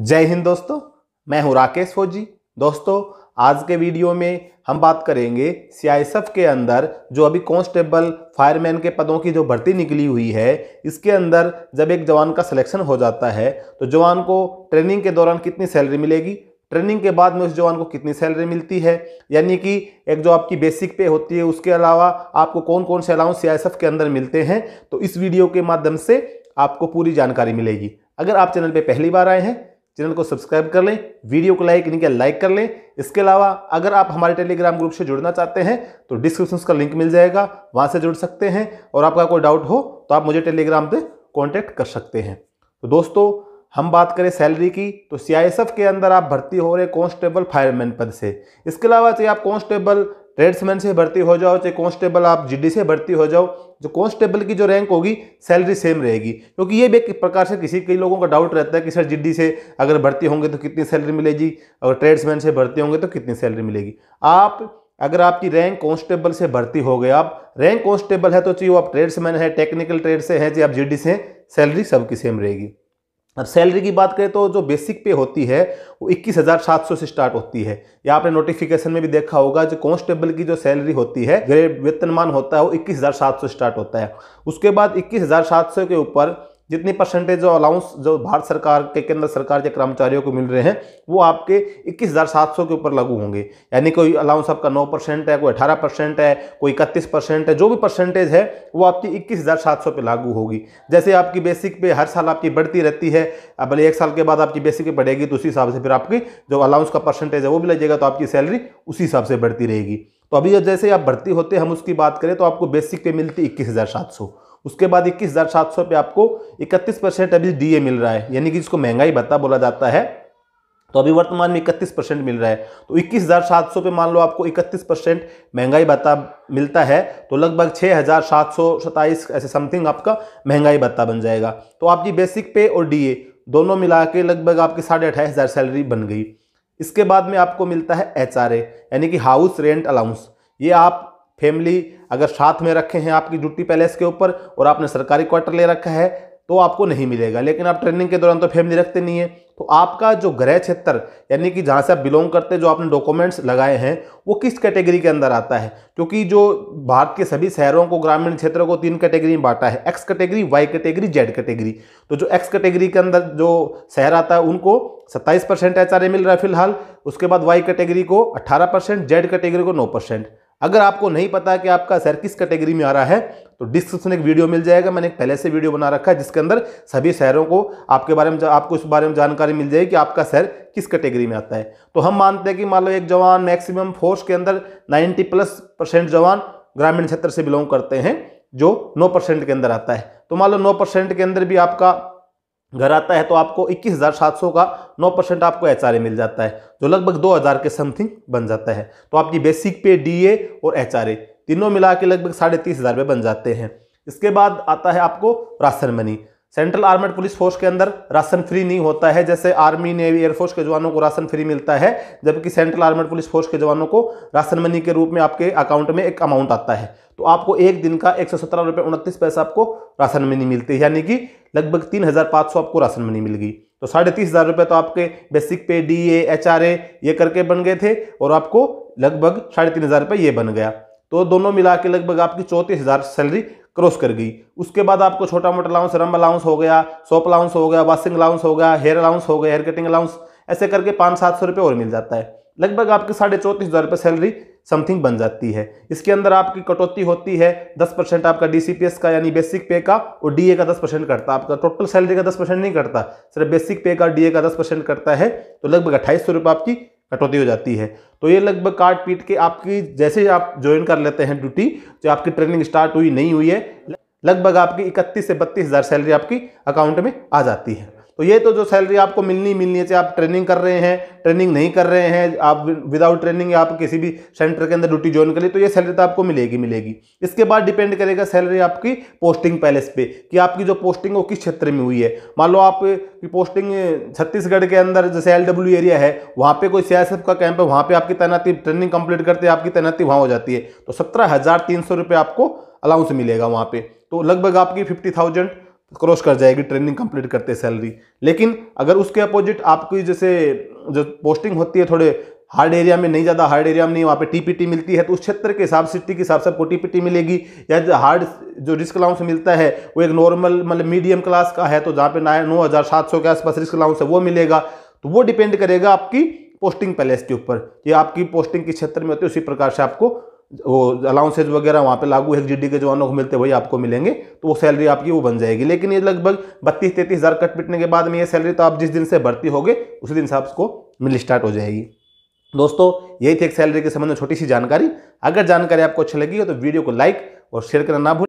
जय हिंद दोस्तों मैं हूं राकेश फौजी दोस्तों आज के वीडियो में हम बात करेंगे सीआईएसएफ के अंदर जो अभी कांस्टेबल फायरमैन के पदों की जो भर्ती निकली हुई है इसके अंदर जब एक जवान का सिलेक्शन हो जाता है तो जवान को ट्रेनिंग के दौरान कितनी सैलरी मिलेगी ट्रेनिंग के बाद में उस जवान को कितनी सैलरी मिलती है यानी कि एक जो आपकी बेसिक पे होती है उसके अलावा आपको कौन कौन से अलाउंस सी के अंदर मिलते हैं तो इस वीडियो के माध्यम से आपको पूरी जानकारी मिलेगी अगर आप चैनल पे पहली बार आए हैं चैनल को सब्सक्राइब कर लें वीडियो को लाइक यानी लाइक कर लें इसके अलावा अगर आप हमारे टेलीग्राम ग्रुप से जुड़ना चाहते हैं तो डिस्क्रिप्शन का लिंक मिल जाएगा वहाँ से जुड़ सकते हैं और आपका कोई डाउट हो तो आप मुझे टेलीग्राम पर कॉन्टैक्ट कर सकते हैं तो दोस्तों हम बात करें सैलरी की तो सी के अंदर आप भर्ती हो रहे कॉन्स्टेबल फायरमैन पद से इसके अलावा चाहे आप कॉन्स्टेबल ट्रेड्समैन से भर्ती हो जाओ चाहे कांस्टेबल आप जीडी से भर्ती हो जाओ जो कॉन्स्टेबल की जो रैंक होगी सैलरी सेम रहेगी क्योंकि ये भी एक प्रकार से किसी कई लोगों का डाउट रहता है कि सर जीडी से अगर भर्ती होंगे तो कितनी सैलरी मिलेगी अगर ट्रेड्समैन से भर्ती होंगे तो कितनी सैलरी मिलेगी आप अगर आपकी रैंक कॉन्स्टेबल से भर्ती हो गए आप रैंक कॉन्स्टेबल है तो चाहिए आप ट्रेड्समैन है टेक्निकल ट्रेड से हैं चाहे आप जी से हैं सैलरी सबकी सेम रहेगी अब सैलरी की बात करें तो जो बेसिक पे होती है वो इक्कीस हज़ार सात सौ से स्टार्ट होती है या आपने नोटिफिकेशन में भी देखा होगा जो कॉन्स्टेबल की जो सैलरी होती है ग्रेड वेतनमान होता है वो इक्कीस हज़ार सात सौ स्टार्ट होता है उसके बाद इक्कीस हज़ार सात सौ के ऊपर जितनी परसेंटेज जो अलाउंस जो भारत सरकार के केंद्र सरकार के कर्मचारियों को मिल रहे हैं वो आपके इक्कीस हज़ार सात सौ के ऊपर लागू होंगे यानी कोई अलाउंस आपका नौ परसेंट है कोई अठारह परसेंट है कोई इकतीस परसेंट है जो भी परसेंटेज है वो आपकी इक्कीस हज़ार सात सौ लागू होगी जैसे आपकी बेसिक पे हर साल आपकी बढ़ती रहती है भले एक साल के बाद आपकी बेसिक पे बढ़ेगी तो उसी हिसाब से फिर आपकी जो अलाउंस का परसेंटेज है वो भी लगेगा तो आपकी सैलरी उसी हिसाब से बढ़ती रहेगी तो अभी जैसे आप भर्ती होते हम उसकी बात करें तो आपको बेसिक पे मिलती इक्कीस हज़ार सात सौ उसके बाद इक्कीस हज़ार सात सौ पे आपको इकतीस परसेंट अभी डीए मिल रहा है यानी कि जिसको महंगाई भत्ता बोला जाता है तो अभी वर्तमान में इकतीस परसेंट मिल रहा है तो इक्कीस हज़ार सात सौ पे मान लो आपको इकतीस परसेंट महंगाई भत्ता मिलता है तो लगभग छः हज़ार सात सौ सताईस ऐसे समथिंग आपका महंगाई भत्ता बन जाएगा तो आपकी बेसिक पे और डीए दोनों मिला के लगभग आपकी साढ़े अट्ठाईस हज़ार सैलरी बन गई इसके बाद में आपको मिलता है एच यानी कि हाउस रेंट अलाउंस ये आप फैमिली अगर साथ में रखे हैं आपकी ड्यूटी पैलेस के ऊपर और आपने सरकारी क्वार्टर ले रखा है तो आपको नहीं मिलेगा लेकिन आप ट्रेनिंग के दौरान तो फैमिली रखते नहीं है तो आपका जो गृह क्षेत्र यानी कि जहाँ से आप बिलोंग करते हैं जो आपने डॉक्यूमेंट्स लगाए हैं वो किस कैटेगरी के अंदर आता है क्योंकि जो भारत के सभी शहरों को ग्रामीण क्षेत्रों को तीन कैटेगरी में बांटा है X category Y category Z category तो जो एक्स कैटेगरी के अंदर जो शहर आता है उनको सत्ताईस परसेंट एच मिल रहा है फिलहाल उसके बाद वाई कैटेगरी को अट्ठारह परसेंट जेड कैटेगरी को नौ परसेंट अगर आपको नहीं पता कि आपका सैर किस कैटेगरी में आ रहा है तो डिस्क्रिप्शन एक वीडियो मिल जाएगा मैंने पहले से वीडियो बना रखा है जिसके अंदर सभी शहरों को आपके बारे में आपको इस बारे में जानकारी मिल जाएगी कि आपका शहर किस कैटेगरी में आता है तो हम मानते हैं कि मान लो एक जवान मैक्सिमम फोर्स के अंदर 90 प्लस परसेंट जवान ग्रामीण क्षेत्र से बिलोंग करते हैं जो नौ परसेंट के अंदर आता है तो मान लो नौ परसेंट के अंदर भी आपका घर आता है तो आपको 21,700 का 9 परसेंट आपको एच मिल जाता है जो लगभग 2,000 के समथिंग बन जाता है तो आपकी बेसिक पे डीए और एच तीनों मिला के लगभग साढ़े तीस हज़ार बन जाते हैं इसके बाद आता है आपको ration money central armed police force के अंदर राशन फ्री नहीं होता है जैसे आर्मी नेवी एयरफोर्स के जवानों को राशन फ्री मिलता है जबकि सेंट्रल आर्मेड पुलिस फोर्स के जवानों को राशन मनी के रूप में आपके अकाउंट में एक अमाउंट आता है तो आपको एक दिन का एक सौ सत्रह रुपये उनतीस पैसा आपको राशन मनी मिलती है यानी कि लगभग तीन हज़ार पाँच सौ आपको राशन मनी मिल गई तो साढ़े तीस हज़ार रुपये तो आपके basic pay D A H R A ये करके बन गए थे और आपको लगभग साढ़े तीन हज़ार रुपये ये बन गया तो दोनों मिला के लगभग आपकी चौंतीस हज़ार सैलरी क्रॉस कर गई उसके बाद आपको छोटा मोटा अलाउंस रंब अलाउंस हो गया सोप अलाउंस हो गया वॉशिंग अलाउंस हो गया हेयर अलाउंस हो गया हेयर कटिंग अलाउंस ऐसे करके पाँच सात सौ रुपये और मिल जाता है लगभग आपकी साढ़े चौंतीस हज़ार रुपये सैलरी समथिंग बन जाती है इसके अंदर आपकी कटौती होती है दस परसेंट आपका एस का यानी बेसिक पे का और डीए का दस परसेंट करता है आपका टोटल सैलरी का दस परसेंट नहीं करता सिर्फ बेसिक पे का ए का दस परसेंट करता है तो लगभग अट्ठाईस सौ रुपये आपकी कटौती हो जाती है तो ये लगभग काट पीट के आपकी जैसे ही आप ज्वाइन कर लेते हैं ड्यूटी जो तो आपकी ट्रेनिंग स्टार्ट हुई नहीं हुई है लगभग आपकी इकतीस से बत्तीस हज़ार सैलरी आपकी अकाउंट में आ जाती है तो ये तो जो सैलरी आपको मिलनी मिलनी है चाहे आप ट्रेनिंग कर रहे हैं ट्रेनिंग नहीं कर रहे हैं आप विदाउट ट्रेनिंग आप किसी भी सेंटर के अंदर ड्यूटी ज्वाइन करें तो ये सैलरी तो आपको मिलेगी मिलेगी इसके बाद डिपेंड करेगा सैलरी आपकी पोस्टिंग पैलेस पे कि आपकी जो पोस्टिंग वो किस क्षेत्र में हुई है मान लो आप पोस्टिंग छत्तीसगढ़ के अंदर जैसे एल एरिया है वहाँ पर कोई सी का कैंप है वहाँ पर आपकी तैनाती ट्रेनिंग कंप्लीट करते आपकी तैनाती वहाँ हो जाती है तो सत्रह आपको अलाउंस मिलेगा वहाँ पर तो लगभग आपकी फिफ्टी थाउजेंड क्रॉस कर जाएगी ट्रेनिंग कंप्लीट करते सैलरी लेकिन अगर उसके अपोजिट आपकी जैसे जो पोस्टिंग होती है थोड़े हार्ड एरिया में नहीं ज़्यादा हार्ड एरिया में नहीं वहाँ पे टीपीटी मिलती है तो उस क्षेत्र के हिसाब से सिटी के हिसाब से आपको टीपीटी मिलेगी या हार्ड जो रिस्क अलाउंस मिलता है वो एक नॉर्मल मतलब मीडियम क्लास का है तो जहाँ पे ना नौ हज़ार सात सौ के आसपास रिस्क अलाउंस है वो मिलेगा तो वो डिपेंड करेगा आपकी पोस्टिंग पैलेस के ऊपर ये आपकी पोस्टिंग किस क्षेत्र में होती है उसी प्रकार से आपको वो अलाउंसेज वगैरह वहाँ पे लागू है जी के जवानों को मिलते वही आपको मिलेंगे तो वो सैलरी आपकी वो बन जाएगी लेकिन ये लगभग बत्तीस तैतीस हज़ार कट पिटने के बाद में ये सैलरी तो आप जिस दिन से भर्ती होगे उसी दिन से आपको मिल स्टार्ट हो जाएगी दोस्तों यही थी एक सैलरी के संबंध में छोटी सी जानकारी अगर जानकारी आपको अच्छी लगी हो तो वीडियो को लाइक और शेयर करना ना